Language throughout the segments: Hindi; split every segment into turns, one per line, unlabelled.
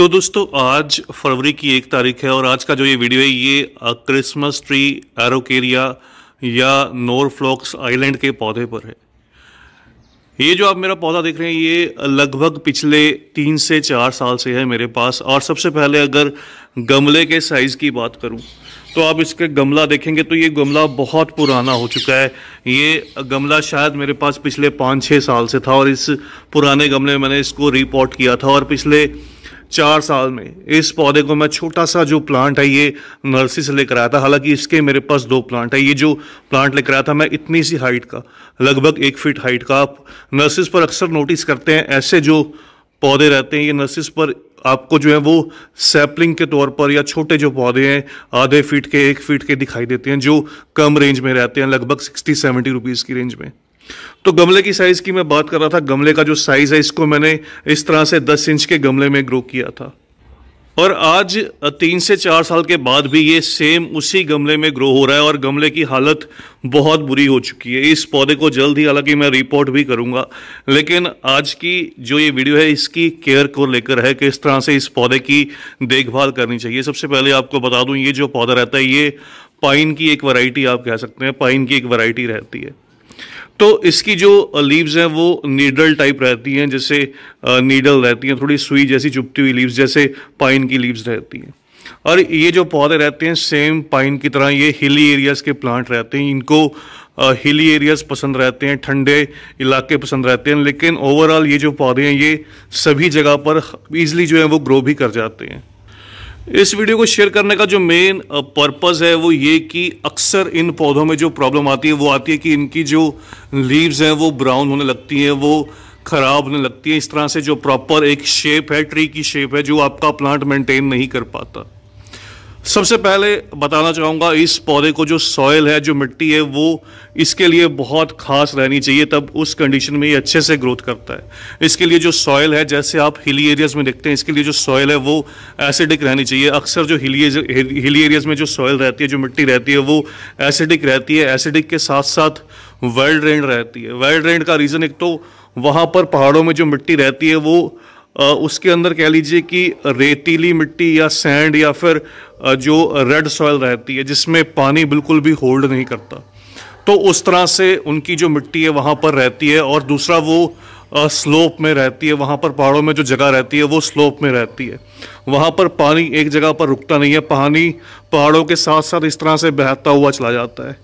तो दोस्तों आज फरवरी की एक तारीख है और आज का जो ये वीडियो है ये क्रिसमस ट्री एरोकेरिया या नोरफ्लॉक्स आइलैंड के पौधे पर है ये जो आप मेरा पौधा देख रहे हैं ये लगभग पिछले तीन से चार साल से है मेरे पास और सबसे पहले अगर गमले के साइज़ की बात करूं तो आप इसके गमला देखेंगे तो ये गमला बहुत पुराना हो चुका है ये गमला शायद मेरे पास पिछले पाँच छः साल से था और इस पुराने गमले में मैंने इसको रिपोर्ट किया था और पिछले चार साल में इस पौधे को मैं छोटा सा जो प्लांट है ये नर्सरी से लेकर आया था हालांकि इसके मेरे पास दो प्लांट है ये जो प्लांट लेकर आया था मैं इतनी सी हाइट का लगभग एक फीट हाइट का आप नर्सरीज पर अक्सर नोटिस करते हैं ऐसे जो पौधे रहते हैं ये नर्सरीज पर आपको जो है वो सैपलिंग के तौर पर या छोटे जो पौधे हैं आधे फीट के एक फीट के दिखाई देते हैं जो कम रेंज में रहते हैं लगभग सिक्सटी सेवेंटी रुपीज़ की रेंज में तो गमले की साइज़ की मैं बात कर रहा था गमले का जो साइज़ है इसको मैंने इस तरह से 10 इंच के गमले में ग्रो किया था और आज तीन से चार साल के बाद भी ये सेम उसी गमले में ग्रो हो रहा है और गमले की हालत बहुत बुरी हो चुकी है इस पौधे को जल्द ही हालांकि मैं रिपोर्ट भी करूंगा लेकिन आज की जो ये वीडियो है इसकी केयर को लेकर है कि इस तरह से इस पौधे की देखभाल करनी चाहिए सबसे पहले आपको बता दूं ये जो पौधा रहता है ये पाइन की एक वैरायटी आप कह सकते हैं पाइन की एक वैरायटी रहती है तो इसकी जो लीव्स हैं वो नीडल टाइप रहती हैं जैसे नीडल रहती हैं थोड़ी सुई जैसी चुपती हुई लीव्स जैसे पाइन की लीव्स रहती हैं और ये जो पौधे रहते हैं सेम पाइन की तरह ये हिली एरियाज़ के प्लांट रहते हैं इनको हिली एरियाज़ पसंद रहते हैं ठंडे इलाके पसंद रहते हैं लेकिन ओवरऑल ये जो पौधे हैं ये सभी जगह पर ईजिली जो है वो ग्रो भी कर जाते हैं इस वीडियो को शेयर करने का जो मेन पर्पस है वो ये कि अक्सर इन पौधों में जो प्रॉब्लम आती है वो आती है कि इनकी जो लीव्स हैं वो ब्राउन होने लगती हैं वो ख़राब होने लगती है इस तरह से जो प्रॉपर एक शेप है ट्री की शेप है जो आपका प्लांट मेंटेन नहीं कर पाता सबसे पहले बताना चाहूँगा इस पौधे को जो सॉयल है जो मिट्टी है वो इसके लिए बहुत खास रहनी चाहिए तब उस कंडीशन में ये अच्छे से ग्रोथ करता है इसके लिए जो सॉयल है जैसे आप हिली एरियाज़ में देखते हैं इसके लिए जो सॉयल है वो एसिडिक रहनी चाहिए अक्सर जो हिली हिली एरियाज़ में जो सॉयल रहती है जो मिट्टी रहती है वो एसिडिक रहती है एसिडिक के साथ साथ वेल ड्रेंड रहती है वेल ड्रेंड का रीज़न एक तो वहाँ पर पहाड़ों में जो मिट्टी रहती है वो उसके अंदर कह लीजिए कि रेतीली मिट्टी या सैंड या फिर जो रेड सॉयल रहती है जिसमें पानी बिल्कुल भी होल्ड नहीं करता तो उस तरह से उनकी जो मिट्टी है वहाँ पर रहती है और दूसरा वो स्लोप में रहती है वहाँ पर पहाड़ों में जो जगह रहती है वो स्लोप में रहती है वहाँ पर पानी एक जगह पर रुकता नहीं है पानी पहाड़ों के साथ साथ इस तरह से बहता हुआ चला जाता है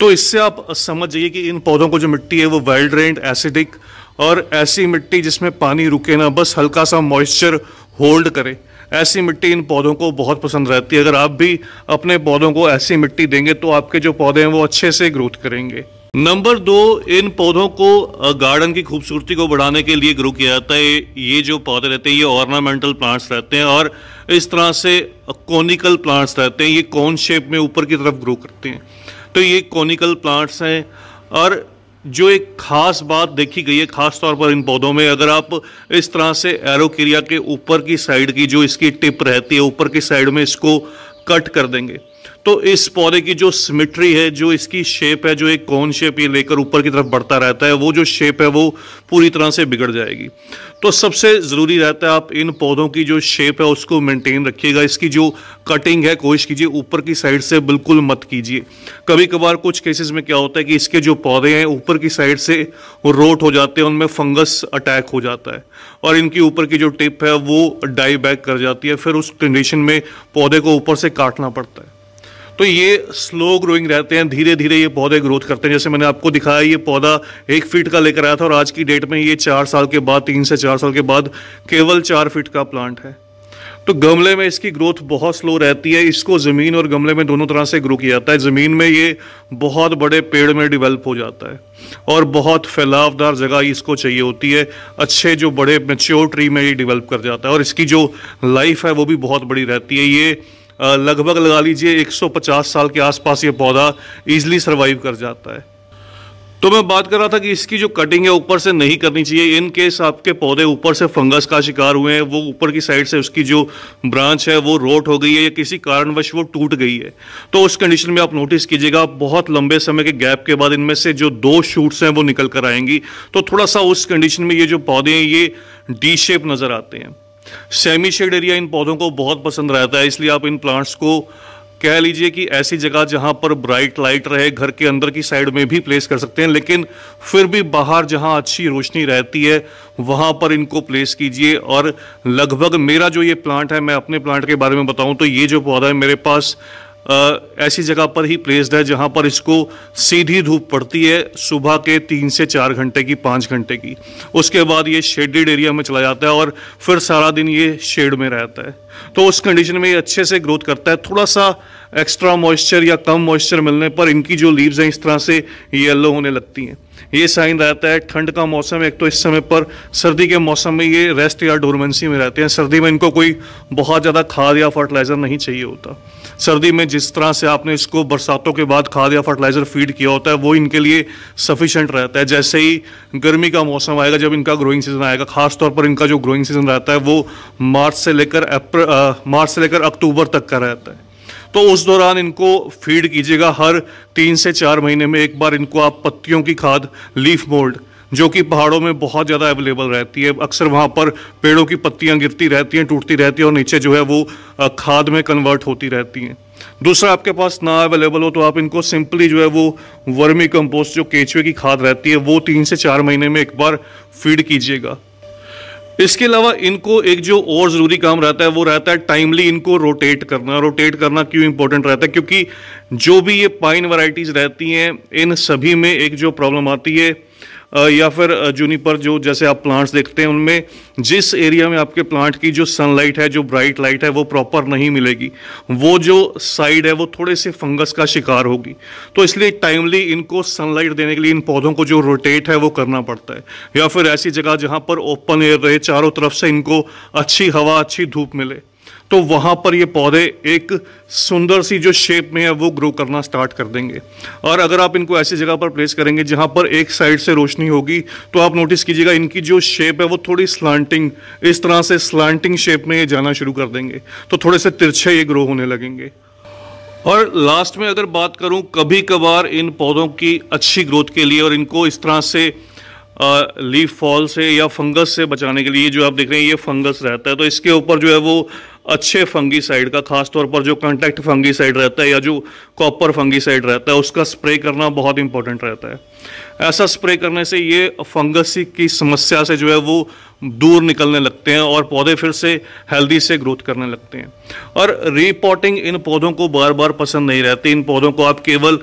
तो इससे आप समझ जाइए कि इन पौधों को जो मिट्टी है वो वेल ड्रेन्ड एसिडिक और ऐसी मिट्टी जिसमें पानी रुके ना बस हल्का सा मॉइस्चर होल्ड करे ऐसी मिट्टी इन पौधों को बहुत पसंद रहती है अगर आप भी अपने पौधों को ऐसी मिट्टी देंगे तो आपके जो पौधे हैं वो अच्छे से ग्रोथ करेंगे नंबर दो इन पौधों को गार्डन की खूबसूरती को बढ़ाने के लिए ग्रो किया जाता है ये जो पौधे रहते हैं ये ऑर्नामेंटल प्लांट्स रहते हैं और इस तरह से कॉनिकल प्लांट्स रहते हैं ये कौन शेप में ऊपर की तरफ ग्रो करते हैं तो ये कॉनिकल प्लांट्स हैं और जो एक खास बात देखी गई है खास तौर पर इन पौधों में अगर आप इस तरह से एरोकेरिया के ऊपर की साइड की जो इसकी टिप रहती है ऊपर की साइड में इसको कट कर देंगे तो इस पौधे की जो सिमिट्री है जो इसकी शेप है जो एक कौन शेप ये लेकर ऊपर की तरफ बढ़ता रहता है वो जो शेप है वो पूरी तरह से बिगड़ जाएगी तो सबसे ज़रूरी रहता है आप इन पौधों की जो शेप है उसको मेंटेन रखिएगा इसकी जो कटिंग है कोशिश कीजिए ऊपर की साइड से बिल्कुल मत कीजिए कभी कभार कुछ केसेस में क्या होता है कि इसके जो पौधे हैं ऊपर की साइड से रोट हो जाते हैं उनमें फंगस अटैक हो जाता है और इनकी ऊपर की जो टिप है वो डाई बैक कर जाती है फिर उस कंडीशन में पौधे को ऊपर से काटना पड़ता है तो ये स्लो ग्रोइंग रहते हैं धीरे धीरे ये पौधे ग्रोथ करते हैं जैसे मैंने आपको दिखाया ये पौधा एक फीट का लेकर आया था और आज की डेट में ये चार साल के बाद तीन से चार साल के बाद केवल चार फीट का प्लांट है तो गमले में इसकी ग्रोथ बहुत स्लो रहती है इसको ज़मीन और गमले में दोनों तरह से ग्रो किया जाता है ज़मीन में ये बहुत बड़े पेड़ में डिवेल्प हो जाता है और बहुत फैलावदार जगह इसको चाहिए होती है अच्छे जो बड़े मेच्योर ट्री में ये डिवेल्प कर जाता है और इसकी जो लाइफ है वो भी बहुत बड़ी रहती है ये लगभग लगा लीजिए 150 साल के आसपास ये पौधा ईजिली सर्वाइव कर जाता है तो मैं बात कर रहा था कि इसकी जो कटिंग है ऊपर से नहीं करनी चाहिए इन केस आपके पौधे ऊपर से फंगस का शिकार हुए हैं वो ऊपर की साइड से उसकी जो ब्रांच है वो रोट हो गई है या किसी कारणवश वो टूट गई है तो उस कंडीशन में आप नोटिस कीजिएगा बहुत लंबे समय के गैप के बाद इनमें से जो दो शूट्स हैं वो निकल कर आएंगी तो थोड़ा सा उस कंडीशन में ये जो पौधे हैं ये डी शेप नज़र आते हैं सेमी शेड एरिया इन पौधों को बहुत पसंद रहता है इसलिए आप इन प्लांट्स को कह लीजिए कि ऐसी जगह जहां पर ब्राइट लाइट रहे घर के अंदर की साइड में भी प्लेस कर सकते हैं लेकिन फिर भी बाहर जहां अच्छी रोशनी रहती है वहां पर इनको प्लेस कीजिए और लगभग मेरा जो ये प्लांट है मैं अपने प्लांट के बारे में बताऊं तो ये जो पौधा है मेरे पास ऐसी जगह पर ही प्लेस्ड है जहाँ पर इसको सीधी धूप पड़ती है सुबह के तीन से चार घंटे की पाँच घंटे की उसके बाद ये शेडेड एरिया में चला जाता है और फिर सारा दिन ये शेड में रहता है तो उस कंडीशन में ये अच्छे से ग्रोथ करता है थोड़ा सा एक्स्ट्रा मॉइस्चर या कम मॉइस्चर मिलने पर इनकी जो लीव्स हैं इस तरह से येल्लो होने लगती हैं ये साइन रहता है ठंड का मौसम एक तो इस समय पर सर्दी के मौसम में ये रेस्ट या डोरमेंसी में रहते हैं सर्दी में इनको कोई बहुत ज़्यादा खाद या फर्टिलाइज़र नहीं चाहिए होता सर्दी में जिस तरह से आपने इसको बरसातों के बाद खाद या फर्टिलाइज़र फीड किया होता है वो इनके लिए सफिशेंट रहता है जैसे ही गर्मी का मौसम आएगा जब इनका ग्रोइंग सीज़न आएगा खासतौर पर इनका जो ग्रोइंग सीज़न रहता है वो मार्च से लेकर अप्रैल मार्च से लेकर अक्टूबर तक का रहता है तो उस दौरान इनको फीड कीजिएगा हर तीन से चार महीने में एक बार इनको आप पत्तियों की खाद लीफ मोल्ड जो कि पहाड़ों में बहुत ज़्यादा अवेलेबल रहती है अक्सर वहाँ पर पेड़ों की पत्तियाँ गिरती रहती हैं टूटती रहती है और नीचे जो है वो खाद में कन्वर्ट होती रहती हैं दूसरा आपके पास ना अवेलेबल हो तो आप इनको सिंपली जो है वो वर्मी कंपोस्ट जो केचवे की खाद रहती है वो तीन से चार महीने में एक बार फीड कीजिएगा इसके अलावा इनको एक जो और ज़रूरी काम रहता है वो रहता है टाइमली इनको रोटेट करना रोटेट करना क्यों इंपॉर्टेंट रहता है क्योंकि जो भी ये पाइन वैरायटीज़ रहती हैं इन सभी में एक जो प्रॉब्लम आती है या फिर जूनीपर जो जैसे आप प्लांट्स देखते हैं उनमें जिस एरिया में आपके प्लांट की जो सनलाइट है जो ब्राइट लाइट है वो प्रॉपर नहीं मिलेगी वो जो साइड है वो थोड़े से फंगस का शिकार होगी तो इसलिए टाइमली इनको सनलाइट देने के लिए इन पौधों को जो रोटेट है वो करना पड़ता है या फिर ऐसी जगह जहाँ पर ओपन एयर रहे चारों तरफ से इनको अच्छी हवा अच्छी धूप मिले तो वहाँ पर ये पौधे एक सुंदर सी जो शेप में है वो ग्रो करना स्टार्ट कर देंगे और अगर आप इनको ऐसी जगह पर प्लेस करेंगे जहाँ पर एक साइड से रोशनी होगी तो आप नोटिस कीजिएगा इनकी जो शेप है वो थोड़ी स्लांटिंग इस तरह से स्लांटिंग शेप में ये जाना शुरू कर देंगे तो थोड़े से तिरछे ये ग्रो होने लगेंगे और लास्ट में अगर बात करूं कभी कभार इन पौधों की अच्छी ग्रोथ के लिए और इनको इस तरह से लीफ फॉल से या फंगस से बचाने के लिए जो आप देख रहे हैं ये फंगस रहता है तो इसके ऊपर जो है वो अच्छे फंगीसाइड का खासतौर पर जो फंगी फंगीसाइड रहता है या जो कॉपर फंगीसाइड रहता है उसका स्प्रे करना बहुत इंपॉर्टेंट रहता है ऐसा स्प्रे करने से ये फंगस की समस्या से जो है वो दूर निकलने लगते हैं और पौधे फिर से हेल्दी से ग्रोथ करने लगते हैं और रीपॉटिंग इन पौधों को बार बार पसंद नहीं रहती इन पौधों को आप केवल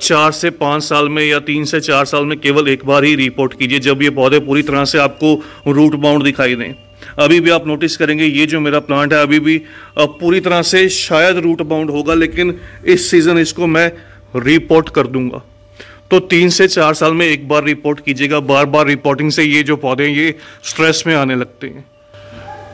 चार से पाँच साल में या तीन से चार साल में केवल एक बार ही रिपोर्ट कीजिए जब ये पौधे पूरी तरह से आपको रूट बाउंड दिखाई दें अभी भी आप नोटिस करेंगे ये जो मेरा प्लांट है अभी भी पूरी तरह से शायद रूट बाउंड होगा लेकिन इस सीज़न इसको मैं रिपोर्ट कर दूंगा तो तीन से चार साल में एक बार रिपोर्ट कीजिएगा बार बार रिपोर्टिंग से ये जो पौधे हैं ये स्ट्रेस में आने लगते हैं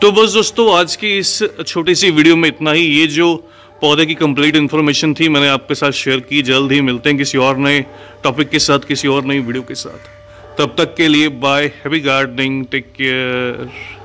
तो बस दोस्तों आज की इस छोटी सी वीडियो में इतना ही ये जो पौधे की कंप्लीट इन्फॉर्मेशन थी मैंने आपके साथ शेयर की जल्द ही मिलते हैं किसी और नए टॉपिक के साथ किसी और नई वीडियो के साथ तब तक के लिए bye heavy gardening take care